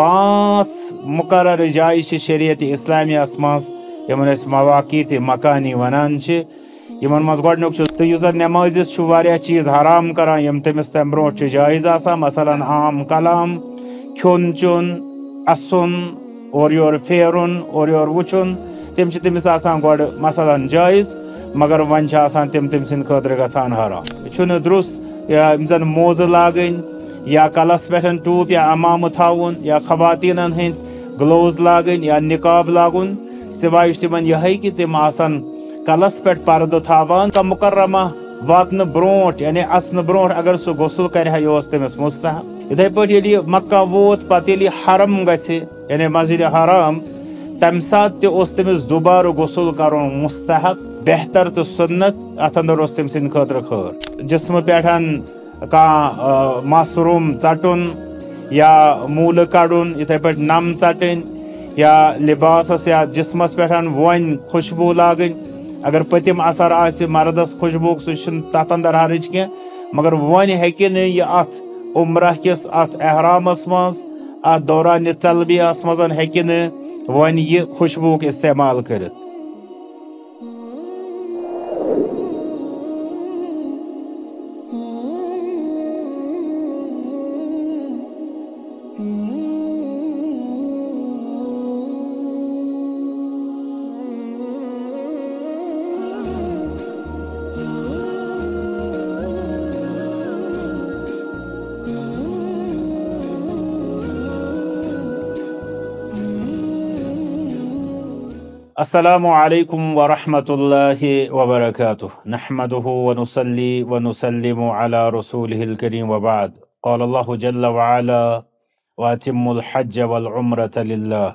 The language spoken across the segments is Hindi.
पाँच मुकर जायश शरीयत इस्लामियास मज यमन मवाक़ी मकानी वनान यमन मज गुक तो यह जन नमाजिस चीज़ हराम कर यम तमिस तम ब्रोह जायज़ आसान मसला आम कलाम खोन चोन असुन और योर फेरन और योर वुचन तम तमिस गो मसला जायज़ मगर वन आसान तम तम सद ग हराम यह दुरुस्त यम जन मोज लागन या कलस पे टूप या अमाम थावन या खवातीन हंद ग्लोव लागन या निकाब लागन सिवाय तम यह कि तम कलस पे पर्द थवान का मुकरमा वात ब्रो यानि असन ब्रो अगर सह गुसल कर तमिस मुस्तह इथे पे मक्का वोत पे हरम गि मस्जिद हराम तम सात तमिस दुबार गुसल कर मुस्तहब बेहतर तो सुन्नत अत अंदर तम सद खर जिसम पे का मासरूम चाटून या मूल काढून इथे पे नम चाटन या लिबास या जिसमस पे वन खुशबू लागन अगर पतिम असर आस खुशबू सह तथ अंदर हरज कह मगर वन हे उम्र किस अहराम एहरामस मज अ दौरान तलबिया मज हे वन यह खुशबू इस्तेमाल कर السلام عليكم ورحمة الله وبركاته نحمده ونصلي ونسلم على رسوله الكريم وبعد قال الله جل وعلا وأتم الحج والعمرة لله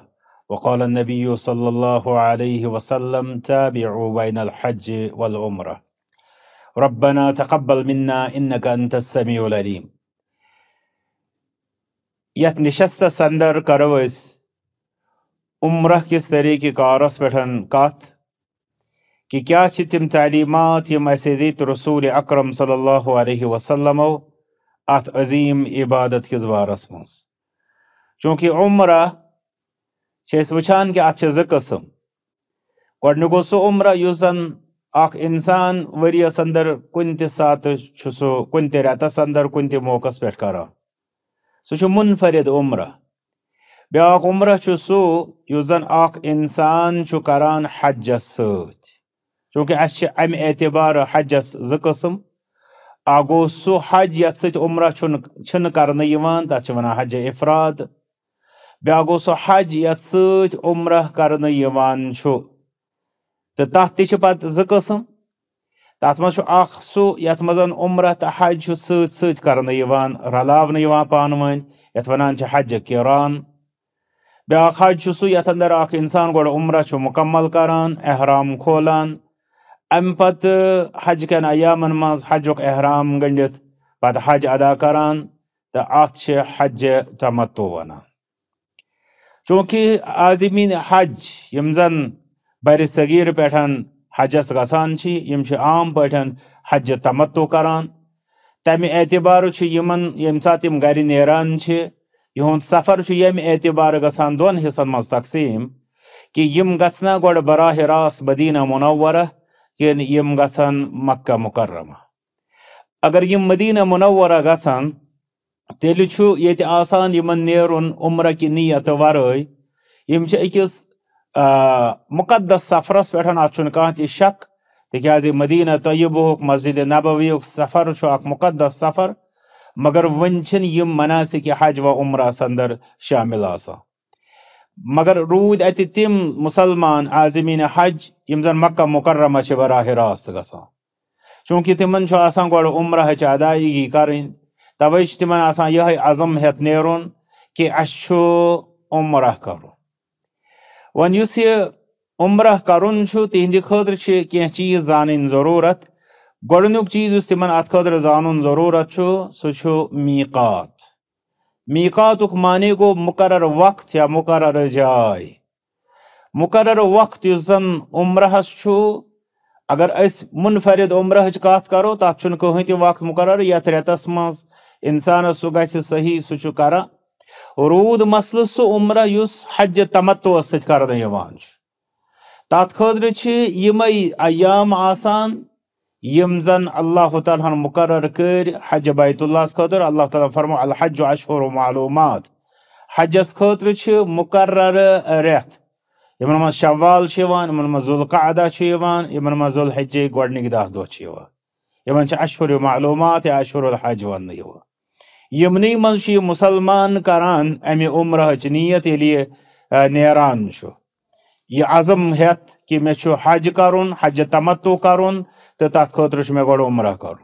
وقال النبي صلى الله عليه وسلم تابعوا بين الحج والعمرة ربنا تقبل منا إنك أنت السميع العليم يتنشست سندر كرويس उम्र किस तरीके कारस पे कत कि क्या तम तालीमत यम दित रसूल अक्रम सल्ला वसलमो अजीम इबादत किस बारस मं चूँकि उम्र वान कि अत जि कस्म गो सह उस जन इंसान वरीस अंदर कुन त सात कुन त अंदर कुन त पे कर सह मुनफरद उम्र ब्याक उम्र सू उस जन इंसान करान हजस सूंकि अमे एतबार हजस जो कस्म अग गो सू हज ये उम्र कर तथ वन हज इफराद ब्या गो सो हज ये उम्र कर तो तथ तु कस्म तथ उम्र तो हज सत सत कर रलान पान वन हज किरान ब्याक हज सू ये अंदर अख इंसान गो उम्र मुकम्मल करान एहराम खोलान अम पत हज कन अयामन मज हजुक एहराम गंडित पत हज अदा करान तो अत हज वन चूँकि आजमीन हज यम जन बर सगीर पे हजस ग आम पा हज तमतो करान तमि एतबार यम सात गर नान यहुंद सफर यम एतबार गसान दोन हिस्सन मज तकसीम कि यम ग गोड बराह रास मदीना मुनवर किन यम गसन मक्का मुकर्रमा अगर यम मदीन मुनवर गसान तेल ये आसान उम्र कि नीयत वरय यम अकिस मुकदस सफरस पे अत कह शक तिकाज मदीना तयबुक मस्जिद नबवी सफर अ मुकदस सफर मगर वन यम मनासिक हज व उम्रस अंदर शामिल आसान मगर रूद अत तम मुसलमान आजमीन हज यम जन मक्का मुकर्रमा बराह रास्त ग चूंकि तिमन गो उम्रह अदायगी कर तवे तिम ये अजम हेत नेरुन कि अस कर वन उम्रह कर तिहद खतर कह जान जरूरत गुक चीज तम अत जान जरूरत सह मीकात मीकात माने गो मुकर वक्त या मुकर जाय मुकर वक्त जन उम्रहस अगर अस मुनफरद उम्र कथ करो तथ कहें वक्त मुकर रेतस मह इंसान सह ग सही सह रूद मसल सम्र हज तमत् सत् कर तथ खे यम आसान यम जन अल्लाह तन मुकर कर हज बैतुल्लास खतर अल्लाह तला फरमो अल हज अशहर मालूमात हजस खतर मुकर रेत यमन मज शवाल यमन मज जुलकादा यमन मज जुलहज गोडनिक दह दह यमन अशहर मालूमात या अशहर हज वन यमन मज मुसलमान करान अमि उम्रह नीयत ये नेरान यह आजम हेथ कि मे हज कर हज तमत्तु कर तो तथ खुद मे गो उमरा कर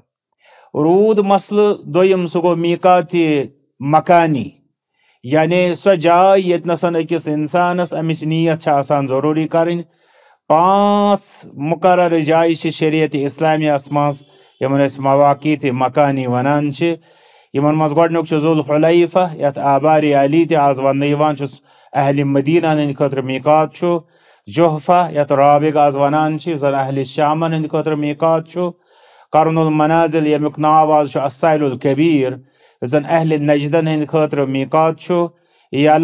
रूद मसल दोम सह गो मीकात मकानी यानि सो जाय अकिस इंसानस अमिच नीयत जरूरी करें पांच मुकर जाए शरीयत इस्लामियास मज यमन मवाक़ी थे मकानी वनान इन मज गुक जुल हलैफा यथ आबारी अली तज वन اهل مدینہ ہند کتر میقات چھ جوہفہ یا رابق آز ونان زن اهل شام ہند کتر میقات چھ قرن المنازل یمیک ناو آز اسائل القبیر زن اهل نجدن ہند کتر میقات یا چھ یا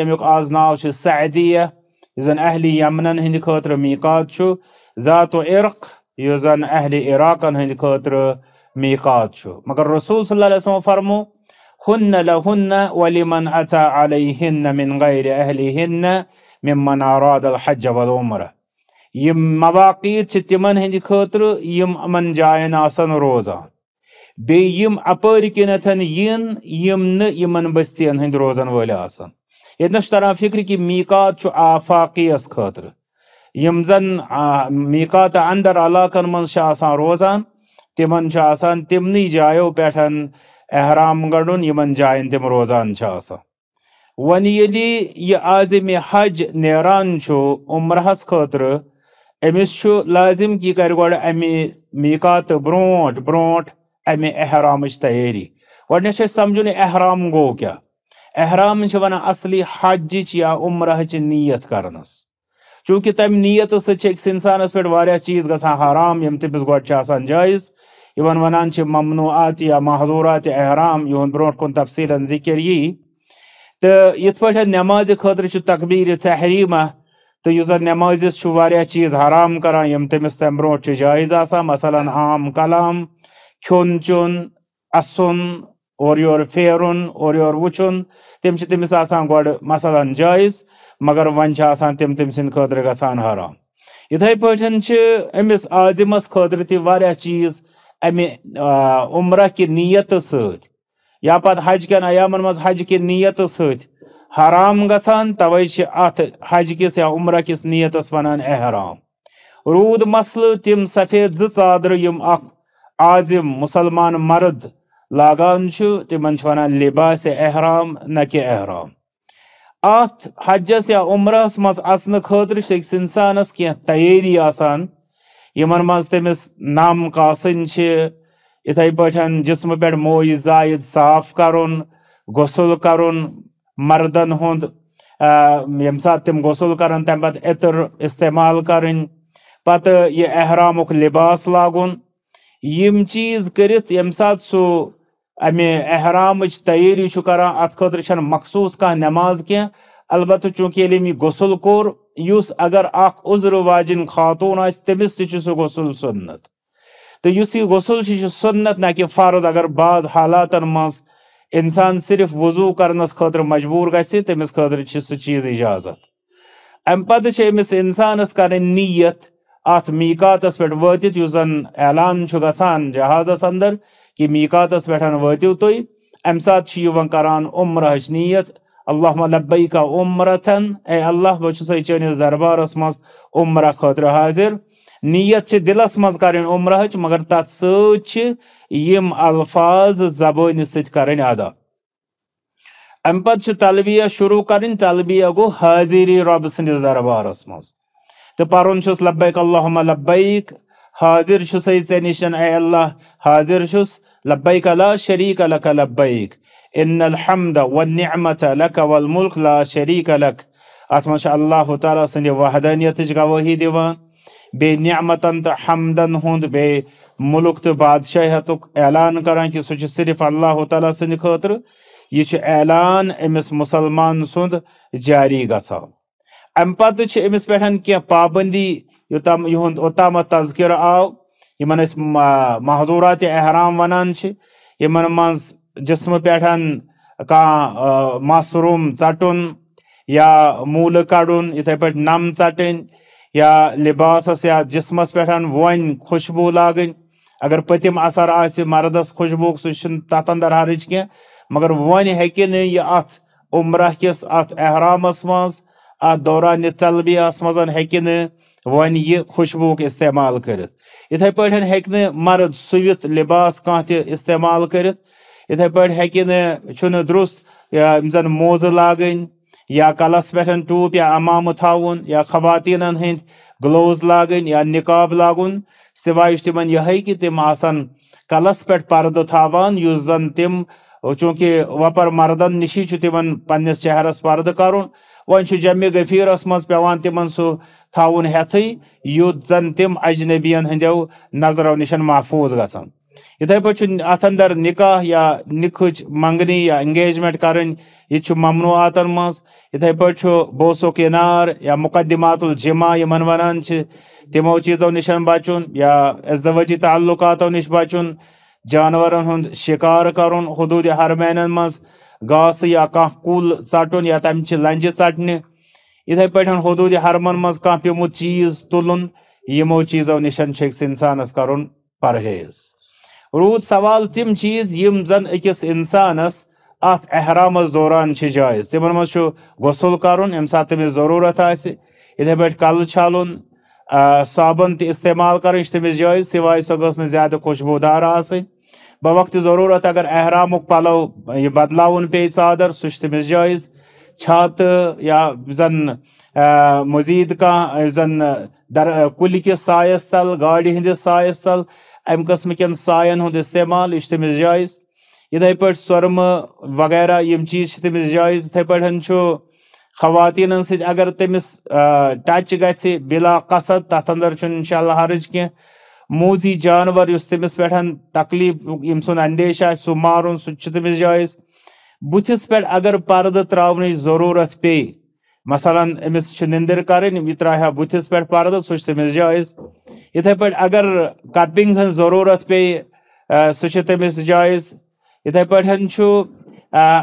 یمیک آز ناو سعدیہ زن اهل یمنن ہند کتر میقات چھ ذات ارق یزن اهل عراق عراقن کتر میقات چھ مگر رسول صلی اللہ علیہ وسلم فرمو هن لهن ولمن أتى عليهن من غير أهلهن ممن أراد الحج والعمرة يم مواقيت تتمن هندي خطر يم من جاين آسان روزان بي يم أپر كنتن ين يم ن يمن بستين هندي روزان ولي آسان يدنش ترى فكر كي ميقات شو آفاقي اس خاطر يم زن ميقات اندر علاقن من شاسان آسان روزان تمن شاسان تمني جايو پیٹھن احرام گنڈن یمن جائن تم روزان ون یلی یہ عازم حج نیران عمرہس خاطر امس لازم کہ کر گو امہ میکات برونٹ برونٹ امہ احرام تیاری گۄڈنٮ۪تھ چھُ اَسہِ سمجھُن احرام گوٚو کیٛاہ احرام چھِ وَنان اصلی حجٕچ یا عُمرہٕچ نیت کرنس چوٗنٛکہِ تمہِ نیتہٕ سۭتۍ چھِ أکِس انسانس پٮ۪ٹھ واریاہ چیٖز گژھان حرام یِم تٔمِس گۄڈٕ چھِ آسان جٲیِز इवन वनान ममनूआत या महजूरात अहराम यून ब्रो कुन जिक्र यी तो ये प नमाज खतर तकबीर तहरीमा तो यह जन नमाजिस चीज़ हराम कर यम तमिस तम ब्रो जायज़ आ मसला आम कलाम खोन चोन असन और योर फेरन और योर वुचन तम तमिस गोड मसला जायज़ मगर वन तम तम सद खतर हराम इथे पे अमिस आजिमस खतर तह चीज़ अमे उम्र कि नीयत या पत हज कन अयामन मज हज कि नीयत हराम गसान तवे अत हज किस या उम्र किस नीयतस वनान एहराम रूद मसल तिम सफेद ज चादर यम आज मुसलमान मर्द लागान तिमन वनान लिबास एहराम न कि एहराम अत हजस या उम्रस मज असन खतर इंसानस कह आसान یِمن منٛز تٔمِس نَم کاسٕنۍ چھِ یِتھٕے پٲٹھۍ جِسمہٕ پٮ۪ٹھ مویہِ زایِد صاف کَرُن غسل کَرُن مردن ہُنٛد ییٚمہِ ساتہٕ تِم غسل کَرن تَمہِ پَتہٕ عطر اِستعمال کَرٕنۍ پَتہٕ یہِ احرامُک لِباس لاگُن یِم چیٖز کٔرِتھ ییٚمہِ ساتہٕ سُہ اَمہِ احرامٕچ تیٲری چھُ کران اَتھ خٲطرٕ چھَنہٕ مخصوٗص کانٛہہ نٮ۪ماز کینٛہہ البتہ چوٗنٛکہِ ییٚلہِ أمۍ یہِ غسل کوٚر युस अगर अख वाजिन खातून आमिस सह सुन्नत तो युस यह सुन्नत ना कि फर्ज अगर बाज हालातन मज इंसान सिर्फ वजू कर खतर मजबूर गमिस खुद सह चीज इजाजत अम पमिस इंसानस कर नीयत अत मीकात पे वत जन ऐलान गान जहाजस अंदर कि मीकात पे वो तुम अमि सात करान उम्रह नीयत Allahumma labbayka umratan. Ey Allah, boçusa içeniz darbaras maz umra khatır hazır. Niyet çi dilas maz karin umra hiç, magar tat sıçı yim alfaz zaboni sıç karin ada. Empat çi talbiya şuru karin talbiya go haziri Rabb sınız darbaras maz. Te parun çus labbayk Allahumma labbayk. Hazır şusay senişen ey Allah, hazır şus labbayka la şerika laka labbayk. innalhamda la sharika lak atma sha Allahu taala sinde wahdaniyat ga wahi diwan be ni'matan ta hamdan hund be मुल्क तो बादशाहतुक ऐलान करान कि सह सिर्फ अल्लाह ताली सद खर यह ऐलान अमिस मुसलमान सुंद जारी ग अम पमिस पे कह पाबंदी योतम युद ओताम तजकिर आव इन महजूरात एहराम वनान इन मज जिसम पे कह मासरूम या मूल कड़ इथे पे नम चाटन या लिबास या जिसमस पे वन खुशबू लागन अगर पतिम असर आरदस खुशबू सह तथ अंदर हरज कह मगर वन हे यह उम्र किस अत अहरामस मज दौरान तलबियास मजन हे वन यह खुशबू इस्तेमाल कर इथे पे हे मर्द सुवित लिबास कह इस्तेमाल करित یِتھٕے پٲٹھۍ ہیٚکہِ نہٕ چھُنہٕ درُست یِم زَن موزٕ لاگٕنۍ یا کَلَس پٮ۪ٹھ ٹوٗپ یا اَمامہٕ تھاوُن یا خواتیٖنَن ہٕنٛدۍ گٕلوز لاگٕنۍ یا نِقاب لاگُن سِواے چھُ تِمن یِہے کہِ تِم آسَن کَلَس پٮ۪ٹھ پَردٕ تھاوان یُس زَن تِم چوٗنٛکہِ وۄپَر مَردَن نِشی چھُ تِمن پَنٕنِس چہرَس پَردٕ کَرُن وۄنۍ چھُ جمہِ غفیٖرَس منٛز پیٚوان تِمن سُہ تھاوُن ہیٚتھٕے یُتھ زَن تِم اجنبیَن ہٕنٛدیو نظرو نِش محفوٗظ گژھن इथे पे अत अंदर निकाह या निखच मंगनी या इंगेजमेंट करें यह ममनूआत मज इथे पे बोसो किनार या मुकदमात जिमा इम वन तमो चीज़ों नश बचुन या अजदवजी ताल्लुकातों नश बचुन जानवर हूँ शिकार कर हदूद हरमैन मज ग या कह कुल ट या तम लंज टे इथे पे हदूद हरमन मज कह चीज़ तुलन यमो चीज़ों नशन इंसानस कर परहेज़ روٗد سوال تِم چیٖز یِم زن أکِس اِنسانس اتھ احرامس دوران چھِ جایز تِمن منٛز چھُ غسل کرُن ییٚمہِ ساتہٕ تٔمِس ضروٗرت آسہِ یِتھے پٲٹھۍ کلہٕ چھلُن صابن تہِ استعمال کرٕنۍ یہِ چھِ تٔمِس جٲیِز سِواے سۄ گٔژھ نہٕ زیادٕ خۄشبوٗدار آسٕنۍ بوقتہِ ضروٗرت اگر احرامُک پَلو یہِ بدلاوُن پیٚیہِ ژادر سُہ چھُ تٔمِس جٲیِز چھاتہٕ یا زن مٔزیٖد کانٛہہ زن در کُلہِ کِس سایس تل گاڑِ ہِنٛدِس سایس تل امہِ قٕسمٕکٮ۪ن سایَن ہُنٛد اِستعمال یہِ چھُ تٔمِس جایز یِتھٕے پٲٹھۍ سۄرمہٕ وغیرہ یِم چیٖز چھِ تٔمِس جایز یِتھٕے پٲٹھۍ چھُ خواتیٖنن سۭتۍ اگر تٔمِس ٹچ گژھِ بِلا قصد تتھ انٛدر چھُنہٕ اِنشاء اللہ حرج کینٛہہ موٗزی جانور یُس تٔمِس پٮ۪ٹھ تکلیٖف ییٚمہِ سُنٛد اندیش آسہِ سُہ مارُن سُہ تہِ چھُ تٔمِس جایز بٕتھِس پٮ۪ٹھ اگر پردٕ ترٛاونٕچ ضروٗرت پیٚیہِ مثلاً أمس چھِ نِندٕر کَرٕنۍ یہِ ترٛایہِ ہا بٕتھِس پٮ۪ٹھ پَردٕ سُہ چھُ تٔمِس جٲیِز یِتھٕے پٲٹھۍ اگر کَپِنٛگ ہٕنٛز ضروٗرت پیٚیہِ سُہ چھِ تٔمِس جٲیِز یِتھٕے پٲٹھۍ چھُ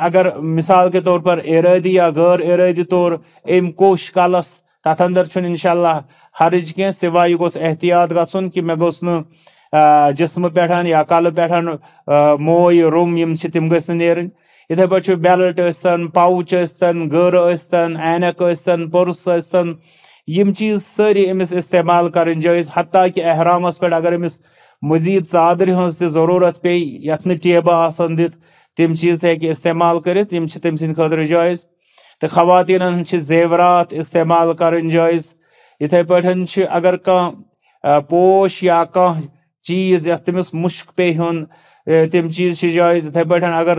اگر مِثال کے طور پر ارٲدی یا غٲر ارٲدی طور أمۍ کوٚش کَلَس تَتھ اندر چھُنہٕ اِنشاءاللہ حرج کینٛہہ سِواے یہِ گوٚژھ احتیاط گژھُن کہِ مےٚ گوٚژھ نہٕ جِسمہٕ پٮ۪ٹھ یا کَلہٕ پٮ۪ٹھ موے رُم یِم چھِ تِم گٔژھۍ نہٕ نیرٕنۍ یِتھٕے پٲٹھۍ چھُ بیلٹ ٲسۍ پاوُچ ٲسۍ گٔر ٲسۍ اینک ٲسۍ پٔرس ٲسۍ یِم چیٖز سٲری أمِس استعمال کَرٕنۍ جٲیِز حتیٰ کہِ احرامَس پٮ۪ٹھ اگر أمِس مٔزیٖد ژادرِ ہٕنٛز تہِ ضروٗرت پیٚیہِ یَتھ نہٕ ٹیبہٕ آسَن دِتھ تِم چیٖز تہِ ہیٚکہِ استعمال کٔرِتھ یِم چھِ تٔمۍ سٕنٛدِ خٲطرٕ جٲیِز تہٕ خواتیٖنَن چھِ زیورات استعمال کَرٕنۍ جٲیِز یِتھٕے پٲٹھۍ چھِ اگر کانٛہہ پوش یا کانٛہہ چیٖز یَتھ تٔمِس مُشک پیٚیہِ ہیوٚن تِم چیٖز چھِ جٲیِز یِتھٕے پٲٹھۍ اگر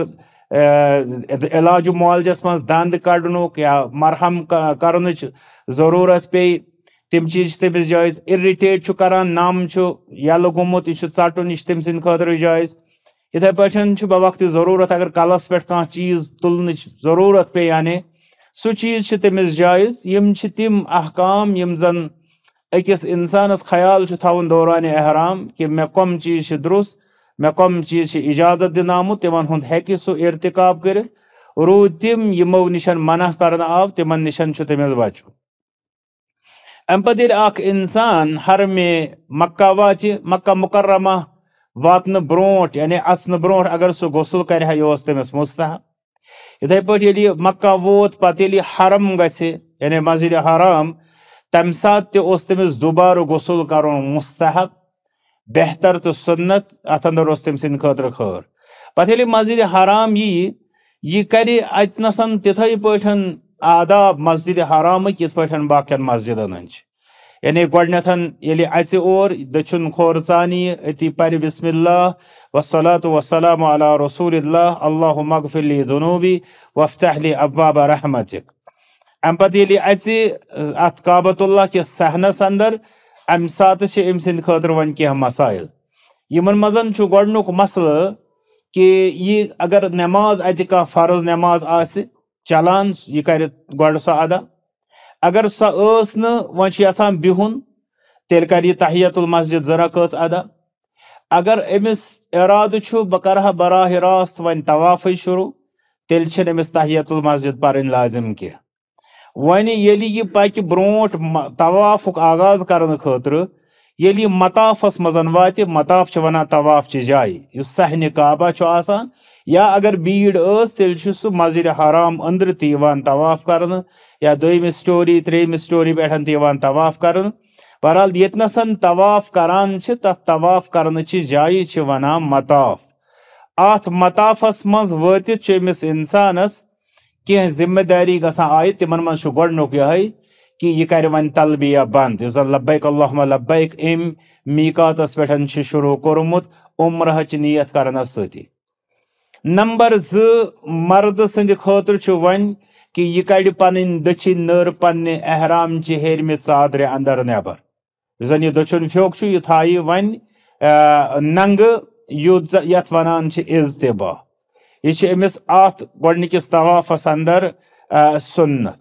علاج معالجس مز دند کڑنک یا مرہم کرنچ ضرورت پی تم چیز تمس جائز ارٹیٹ کران نم یلہ گومت یہ ٹٹن یہ تم سند خاطر جائز اتھے پہ بوقت ضرورت اگر کلس پہ کھانا چیز تلن ضرورت پے انے سہ چیز تمس جائز یم تم احکام یم زن أکِس اِنسانس خیال چھُ تھاوُن دوران احرام کہِ مےٚ کۄم چیٖز چھِ درٛوٚس मे कम चीज से इजाजत दिनामु तिमन हुंद हेकि सु इर्तिकाब कर रूद तम यमो निशन मना कर आव तिम निशन छु तमिस बचु अम पत इंसान हर मे मक् वाच मक् मुकर्रमा वात ब्रोट यानि असन ब्रो अगर सु गसल कर तमिस मुस्तहब इथे पे मक् वोत पे हरम गे यानि मस्जिद हराम तम सात तमिस दुबार गुसल कर मुस्तहब بہتر تو سنت اتن روس تم سند خاطر خیر پتہ مسجد حرام یی یہ کر اتنس تتھے پاٹ آداب مسجد حرام یت پاٹ باقین مسجدن یعنی گۄڈنیٚتھ ییٚلہِ اَژِ اور دٔچھُن کھوٚر ژانی أتی پَرِ بِسمِ اللہ وسلات وسلام علیٰ رسول اللہ اللہ مغفلی دُنوٗبی وفتحلی ابوابا رحمتِک اَمہِ پَتہٕ ییٚلہِ اَژِ اَتھ کابت اللہ کِس صحنَس اَنٛدر अमि सात अम सद खुद वन कह मसाइल यमन मजन गुक मसल कि यह अगर नमाज अत कह फर्ज नमाज आलान यह कर गो अदा अगर सो वन बिहुन तेल कर तहियतुल मस्जिद जरा कस अदा अगर अमिस इराद बह कर बराह रास्त वन शुरू तेल अमिस तहियतुल मस्जिद पर लाजिम कह वन ये यह पकि ब्रोट तवाफुक आगाज कर खतर ये मताफस मजन वात मताफ वन तवाफ चि जाय सहन काबा आसान या अगर बीड तेल सह मस्जिद हराम अंदर तवान तवाफ कर या दोम स्टोरी त्रेम स्टोरी पे तवाफ कर बहरहाल यतनस तवाफ करान तथ तवाफ कर जाए वन मताफ अत मताफस मज वतित इंसानस कह जिम्मेदारी गए तिम मज गोडनुक यह कि यह कर तलबिया बंद इस लबैक अल्लाम लबैक अम मीकात पे शुरू कोर्मुत उम्रह नीयत कर सी नंबर ज मर्द सद खुद वन कि यह कड़ पन दछि नर पे अहराम चि हेरम चादर अंदर नबर जन यह दछुन फोक यह थाय वन नंग युद्ध ये वनान इज यह अमिस अत गोडनिकिस तवाफस अंदर सुन्नत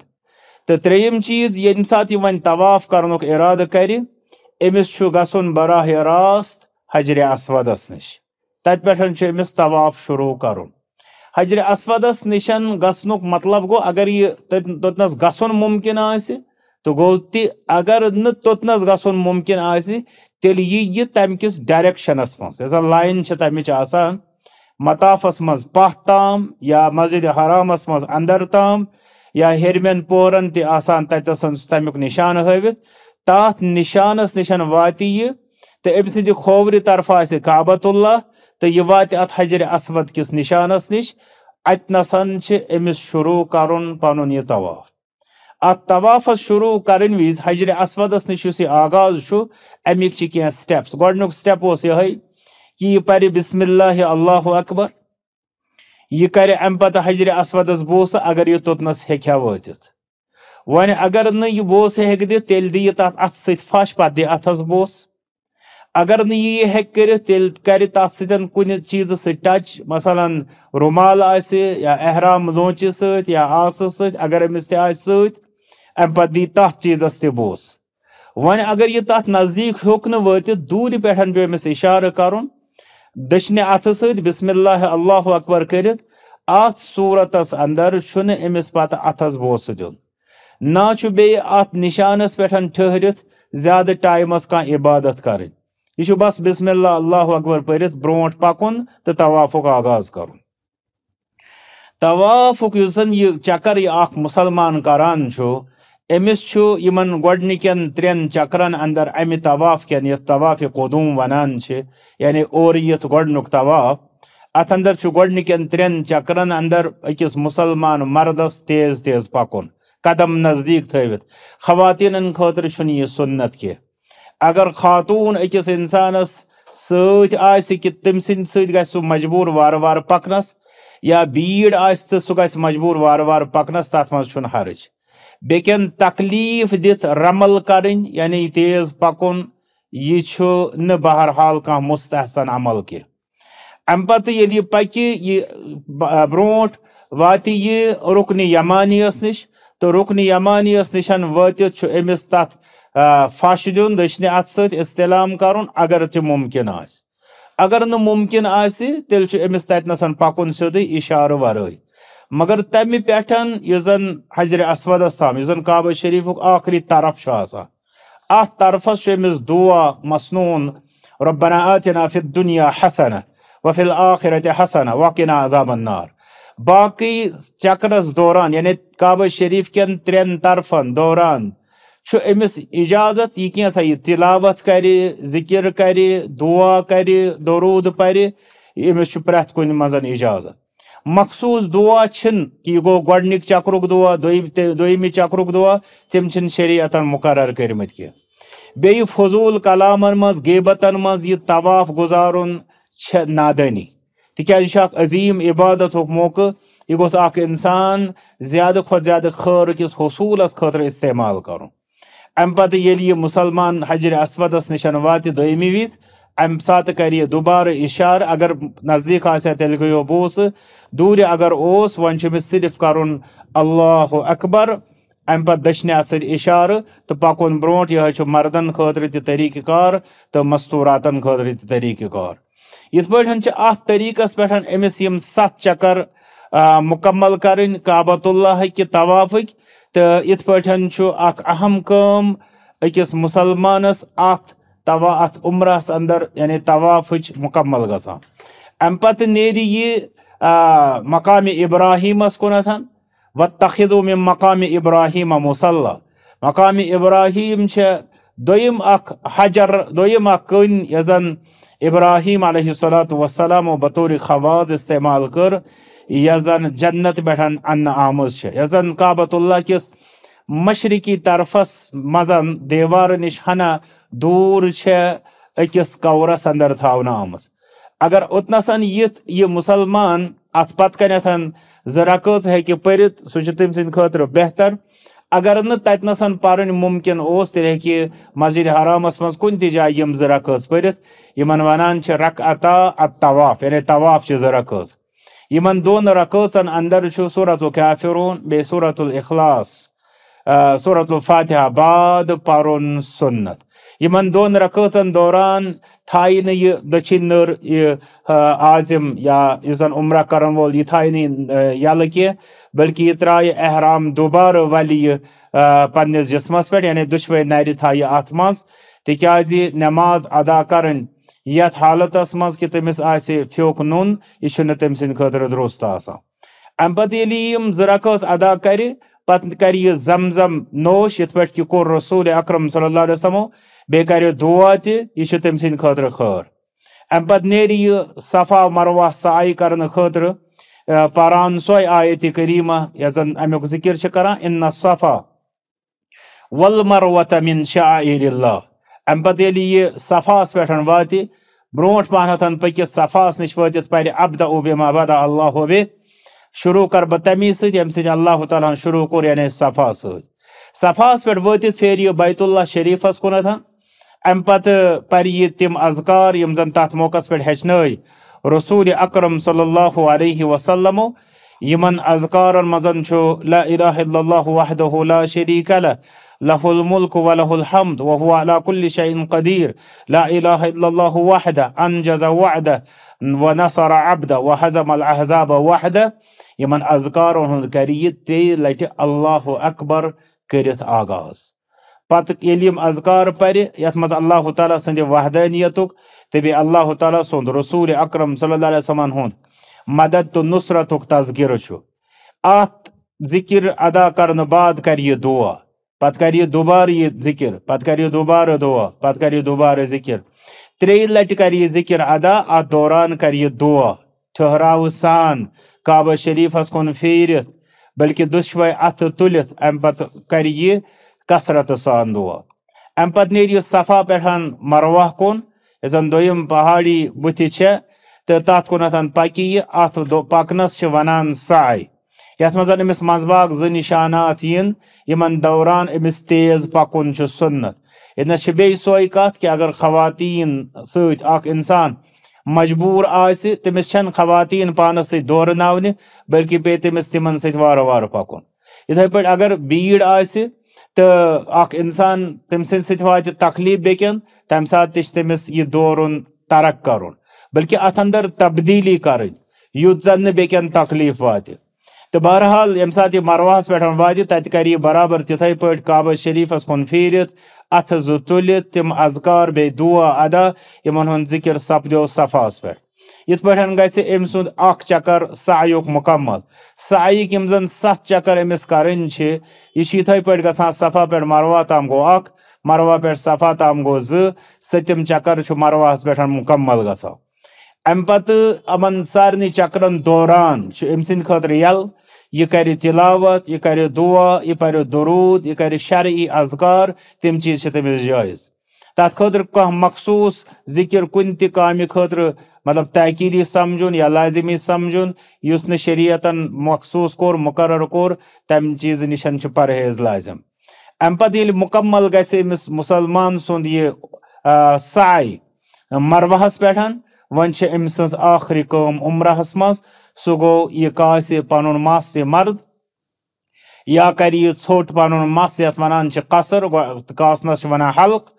तो त्रेम चीज यम सात वन तवाफ कर इराद कर अमिस गसन बराह रास्त हजर असवदस नश तत अमिस तवाफ शुरू कर हजर असवदस नशन गसन मतलब गो अगर यह तोतनस गसन मुमकिन तो गो ति अगर न तोतनस गसन मुमकिन तेल यी तम किस डायरेक्शनस मज लाइन तमिच आसान मताफस मज पह ताम या मस्जिद हराम मज अंदर तम या हरमेन पोरन तसान आसान तमिक निशान हवि तथ निशान निशन वाति यह तो अम सद खोवर तरफ आबतुल्ल तो यह वात अत हजर असमद किस निश नश अतनसन अमिस शुरू कर पन यह तवाफ अत तवाफ शुरू कर वज हजर असवदस नश आगाज अमिक कह स्टेप्स गोडनुक स्टेप यही कि यह पर् बिस्मिल्लाह अल्लाह अकबर यह कर अम पत हजर असवद बोस अगर यह तोतनस हेखा वत वन अगर न हेक दि तेल दि तथ अत सश पत दि अथस बोस अगर नी यह हेक कर तेल कर कुन चीज सच मसल रुमाल आहराम लोच लोंच सगर अमिस तम सत दी तथ चीज त बोस वन अगर यह तथ नजदीक होक न पे पे अमिस इशार करुन दशन अथ सस्मिल्ला कर अत सूरत अंदर अमिस पत अथस बोस दिन ना अत निशानस पे ठहरत ज्यादा टाइमस कह इबादत कर यह बस बिस्मिल्ला अल्लाह अकबर पढ़ ब्रोट पकुन तो तवाफुक आगाज कर तवाफुक चकर यह मुसलमान करान أمس چھُ یِمن گۄڈٕنِکٮ۪ن ترٛٮ۪ن چکرن انٛدر امہِ طواف کٮ۪ن یتھ طواف قدوم ونان چھِ یعنی اورٕ یِتھ گۄڈٕنیُک طواف اتھ انٛدر چھُ گۄڈٕنِکٮ۪ن ترٛٮ۪ن چکرن انٛدر أکِس مُسلمان مردس تیز تیز پکُن قدم نزدیٖک تھٲوِتھ خواتیٖنن خٲطرٕ چھُنہٕ یہِ سُنت کینٛہہ اگر خاتوٗن أکِس اِنسانس سۭتۍ آسہِ کہِ تٔمۍ سٕنٛدۍ سۭتۍ گژھِ سُہ مجبوٗر وارٕ وارٕ پکنس یا بیٖڑ آسہِ تہٕ سُہ گژھِ مجبوٗر وارٕ وارٕ پکنس تتھ منٛز چھُنہٕ حرج बेकन तकलीफ दित रमल करन यानी तेज पकुन यह बहरहाल कह मुस्तहसन अमल कह अम पत ये पक ब्रो वाति ये रुकन यमानियस नश तो रुकन यमानियस नशन वत तथ फश दिन दशन अत सलाम कर अगर तह मुमकिन अगर मुमकिन आल अमिस तथनस पकुन सिद इशार वर्य मगर तमि पेठ इस हजर असवद तम इस काब शरीफ आखिरी तरफ अत तरफस दुआ मसनून रबना आतना फिर दुनिया हसन वफिल आखिरत हसन वकिन अजाबनार बाकी चकरस दौरान यानि काब शरीफ कन त्रेन तरफन दौरान अमिस इजाजत यह कैसा यह तिलावत कर जिक्र कर दुआ कर दरूद पर अमिस प्रथ कुन मज इजाजत मखसूस दुआ कि यह गो चक्र दुआ दोमि चक्रुक दुआ तम शरीयतन मुकर कर्म बे फजूल कलाम मज गेबतन मज यह तवाफ गुजारुन नादानी तक इबादत मौक यह गोस इंसान ज्यादा खुद ज्यादा खर किस हसूलस खतर इस्तेमाल कर अम पे ये मुसलमान हजर असवदस नशन वात दमि वज अम सात कर दुबार इशार अगर नज़दीक तेल गयो बूस दूर अगर उस वन सिर्फ कर अकबर अम पे दशन अत इशार तो पकुन ब्रो यह मर्दन खतर तो मस्तूरात खतर त तरीक़ार इथ पे अत तरीक़स पे अमिस सत चकर मुकम्मल कर काबतुल्लाह कि तवाफ तो इथ पे अहम कम अकिस मुसलमानस अत तवा अत उम्रस अंदर यानि तवाफ मुकम्मल ग अम पत् ने मकाम इब्राहिमस कुन व तखिदो मे मकाम इब्राहिम मुसल मकाम इब्राहिम दोम हजर दोम कन यह इब्राहिम अलत वसलमो बतौर खवाज इस्तेमाल कर यह जन्नत पे अन्न आम यह काबतुल्ला किस मशरकी तरफस मजन देवार निशाना दूर अकिस कौरस अंदर थाम अगर उतनसन इत यह मुसलमान अत पत्थ जो रकत हि पत सम सर बेहतर अगर नतनसन पर्न मुमकिन उस हि मस्जिद हराम मन ताय जो रकत पत वन रक अता अत तवाफ यानी तवाफ जो रकत इन दोन रकत अंदर सूरत खाफिर बे सूरत उखलास सूरतफ़ातहा बाद पारोन सुन्नत यमन दोन रकतन दौरान थाई न यह दक्षिण नर आजम या यजन उम्र करन वोल यह थाई न याल की बल्कि यह त्रा एहराम दोबार वाली पन्नस जिसमस पे यानी दुश्वे नारी थाई आत्मास तिकाज नमाज अदा करन यथ हालतस मज कि तमिस आसे फ्योक नुन यह तम सद दुरुस्त अम पे ये अदा कर पत् ये जम जम नोश ये पे कोर रसूल अक्रम सल्लमो बे कर दुआ तह तम सद खर अम पे नेर यह सफा मरवा साय कर खर पारान सो आयत करीमा या जन अमुक जिक्र कर इन सफा वल मरवत मिन शायर अम पे यह सफास पे वात ब्रोट पहन पकत सफास नश वत पे अबदा उबे मा बदा अल्लाह बे शुरू कर बतमी सम अल्लाह ताल शुरू कोर यानी सफा सफास पे वत फेरियो बैतुल्ला शरीफस कुन अम पर तम अजकार जन तथ मौकस पे हेचन रसूल अक्रम सल्लल्लाहु अलैहि वसल्लमो यमन मजन ला शरीक ला लहुल मुल्क व लहुल हमद व कदीर ला इलाह व नसर अब्दा व हज़म अल अहज़ाब वहदा इन अजकारन हुंद कर यह त्रे लटि अल्लाह अकबर करथ आगाज पत ये अजकार पर ये मज वहदानियत तो बे अल्लाह ताली सुंद रसूल अक्रम सल्लम हुंद मदद तो नुसरत तस्कर अत अदा कर बाद कर दुआ पत कर यह दोबार यह जिक्र कर यह दुआ पत कर यह दोबार त्रे लटि कर यह अदा अ दौरान कर दुआ ٹھہراو سان کعبہ شریفس کن پھیرت بلکہ دشوے اتھ تلت ام پتہ کر یہ کثرت سان دعا ام پتہ نیر یہ صفا پہ مروہ کن یس زن دویم پہاڑی بت تو تت کن پکی یہ ات پکنس ونان سائے یت مز امس مزباغ زٕ نشانات یِن یِمن دوران أمِس تیز پکُن چھُ سُنت ییٚتنَس چھِ بیٚیہِ سۄے کتھ کہِ اگر خواتیٖن سۭتۍ اکھ اِنسان मजबूर आमिस पानस पान सोरन बल्कि पे तमिस तिम वार पकुन इथ पे अगर बीड इंसान तम सात तकलीफ बेकन तम सात तमिस यह दौरन तरक कर बल्कि अंदर तब्दीली कर जन बेकन तकलीफ वात तो बहरहाल ये सात यह मरवाहस पे वादि तत कर यह बराबर तिथे पे काबा शरीफस कुन फिर अथ जो तुल तम अजकार बे दुआ अदा यमन हूँ जिक्र सपदो सफास पे इत पे गम सुद चकर सायुक मुकम्मल सायक यम जन सत चकर अमिस कर यह इथे पे गफा पे मरवा तम गो मरवा पे सफा तम गो जम चकर मरवाहस पे मुकम्मल गसा अम पत अमन सारे चक्रन दौरान अम सद यल यह कर तिलावत यह कर दुआ यह पो दरूद यह कर शर अजगार तम चीज तमिस जायज तथ खर कह मखसूस जिक्र कुन ताम खर मतलब तहकीदी समझुन या लाजिमी समझुन इस शरीयतन मखसूस कोर मुकर कोर तम चीज नशन परहेज लाजम अम पे मुकम्मल गमिस मुसलमान सुंद यह साय वन सखरी कम उमरहस मज सह यह कासि पन मस मर्द या कर यह छोट पन मस ये वनान कसर कासनस वन हल्क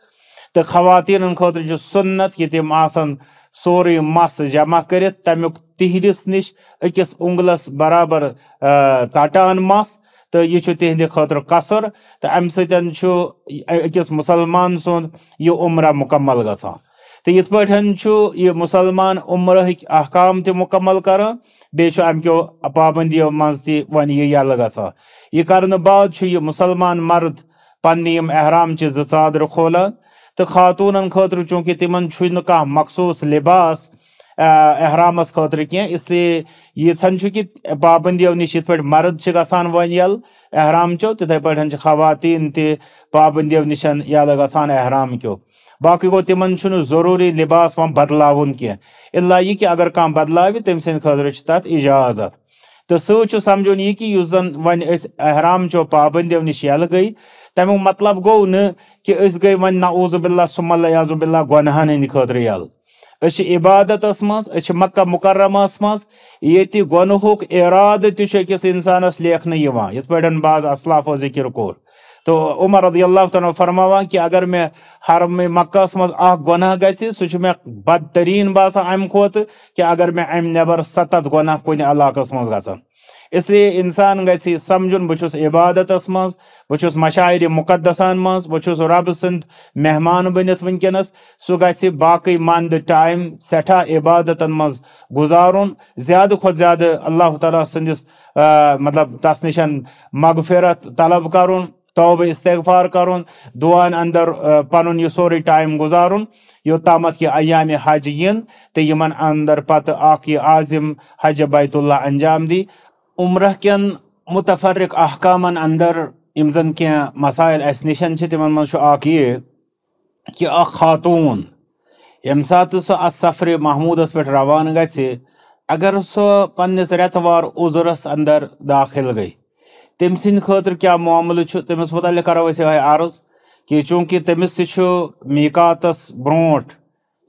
तो खातन खुद सुन्नत यह तम सोरे मस जमा कर तमुक तिहरस नश अकिस उंगलस बराबर चटान मस तो यह तिंद खुद कसर तो अम सकिस मुसलमान सुंद यह उम्र मुकम्मल गसान तो ये पे मुसलमान उम्र अहकाम त मुकमल कर बेमो पाबंदी मज वन यल ग यह कर बाद मुसलमान मर्द पम अहराम चि जादर खोलान तो खातून खुद चूंकि तिमन कह मखसूस लिबास अहराम खुद कह इसलिए यीन कि पाबंदियों नश इत मर्द ग वल अहराम चो तथे पे खातन त पाबंदियों नशन यल गसान अहराम क्यों बाकी गो तिमन जरूरी लिबास वो बदलावन कल कि अगर कह बदल तम सद खत इजाजत तो सू समझुन यह कि जन वन अहराम चो पाबंदियों नश यल गई तमु मतलब गो न कि गई वन नाऊजुबिल्ला सुमल्लाजुबिल्ला गुनहन हंद खुद यल इबादत मज मक्का मुकर्रमस मज ये इराद तकिस इंसानस लेखन ये पे बाज असलाफो जिक्र कोर तो उमर रदी अल्लाह फरमावान कि अगर मैं हरम मक्स मज गुनाह गि सह मे बदतरीन बसान अम खोत कि अगर मैं अम नबर सतत गह कलकस इलाकस मज ग इसलिए इंसान गि समझुन बहुस इबादत मज बहुस मशायर मुकदसान मज बहुस रब सद मेहमान बनित वनकस सह ग बाकी मंद टाइम सठा इबादत मज गुजारुन ज्यादा खुद ज्यादा अल्लाह ताली सदस मतलब तस नशन मगफिरत तलब कर तौब इस्तफार कर दुआन अंदर पन यह सोरे टाइम गुजार योतम कि अयाम हज इन तो इन अंदर पत आजिम हज बैतुल्ला अंजाम दी उम्र कन मुतफरक अहकामन अंदर यम जन कह मसाइल अस नशन तिमन मज ये कि खातून यम सात सफर महमूदस पे रवान ग अगर सो पन्नस रेतवार उजरस अंदर दाखिल गई तम सद खर क्या मामल तमिस मुतल करो अर्ज कि चूंकि तमिस तीकात ब्रो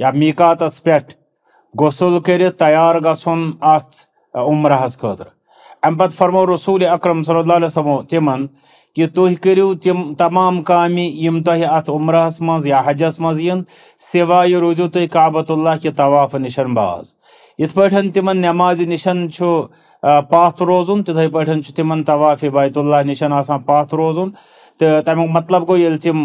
या मीकात पे गसल कर तैयार गन अमरह खर अम पत् फरमो रसूल अक्रम सल्लमो तिम कि तुह करू तिम तमाम काम यम तह अत उमरहस मज या हजस मज इन सिवाय रोजो तुह काबतुल्ला के तवाफ निशन बाज इत पे तिम नमाज निशन पाथ रोजन तिथे पाठ तिम तवाफ बैत नश पाथ रोजन तो तमु मतलब गो ये तम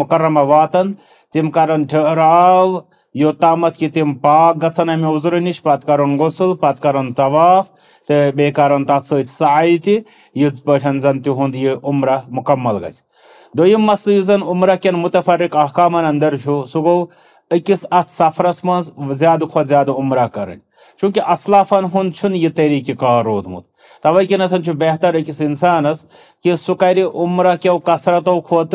मुकरमा वातन तम कर ठहराव योतम कि तम पाक ग अमे उजर नश पुन गसल पुन तवाफ तो बे कर साय तथ पे जन तिंद यह उम्र मुकम्मल ग दोम मसल उम्र कन मुतफरक अहकामन अंदर सह गो अकस अत सफरस मं ज्यादा खत ज्यादा उम्र करें चूँकि असलाफन हूँ यह तरीक़ कार रोदमुत तवे कन बेहतर अकिस इंसानस कि सह कर उम्र क्यो कसरतों खुत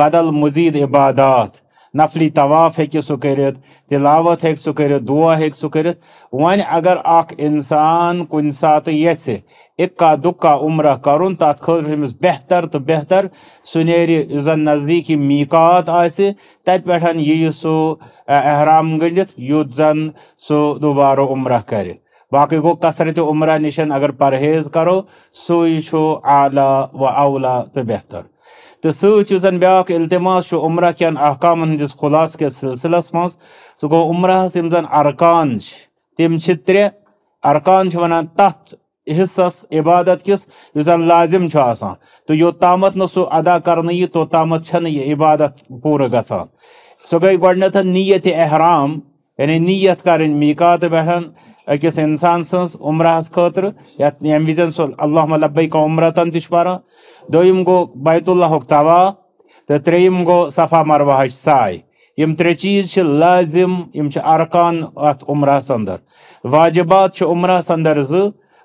बदल मजीद इबादात नफली तवाफ हे सह कर तिलावत हे सह कर दुआ हे सह कर वन अगर अख इंसान कुन सात ये इक्का दुक्का उम्र कर तथ खस बेहतर तो बेहतर सह ने जन मीकात आत यी सह अहराम गंडित युद्ध जन सह दोबारा उम्र कर बाकी गो कसरत उम्र नशन अगर परहेज करो सू आला व अवला तो बेहतर तो सन ब्या इल्तमास उम्र कैन अहकाम हंदिस खुलास के सिलसिलस मं सह गो जन अरकान तम त्रे अरकान वन तथ हिस्स इबादत किस जन लाजिम आसान तो योत सह अदा कर तोतम यह इबादत पूरे गसान सह गई गोडन नीयत अहराम यानी नीयत कर मीकात पे أكيس إنسان سنس عمرة هس خاطر يا يميزن سول اللهم لبيك عمرة تن تشبارا دويم غو بيت الله هوك توا تريم غو صفا مروة هش ساي يم تري چیز چھ لازم يم چھ ارکان ات عمرہ سندر واجبات چھ عمرہ سندر ز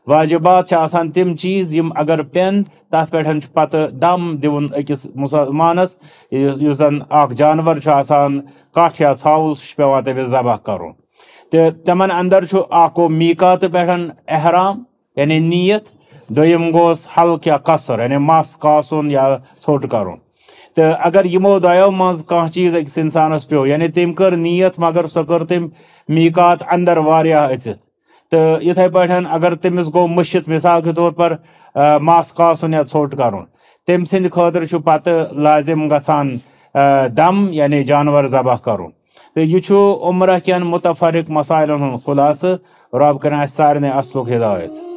واجبات چھ آسان تم چیز یم اگر پین تتھ پٮ۪ٹھ چھُ پتہٕ دم دِوُن أکِس مُسلمانس یُس زن اکھ جانور چھُ آسان کٹھ یا ژھاوُل سُہ چھُ پٮ۪وان تٔمِس ذبح کرُن तो तमन अंदर अको मीकात पेठ एहराम यानि नीयत दोम गोस हल्क या कसर यानि मस कासन या छोट कर तो अगर यमो दयो मज कह चीज अकिस इंसानस पे यानि तम कर नीयत मगर सो कर तम मीकात अंदर वारिया अचित तो इथे पे अगर तमिस गो मशित मिसाल के तौर पर मस कासन या छोट कर तम सद खुद पे लाजिम ग दम यानि जानवर जबह करूँ तो यह उम्र कैन मुतफरक मसाइल खुलासा रब कर सारे असलुक हिदायत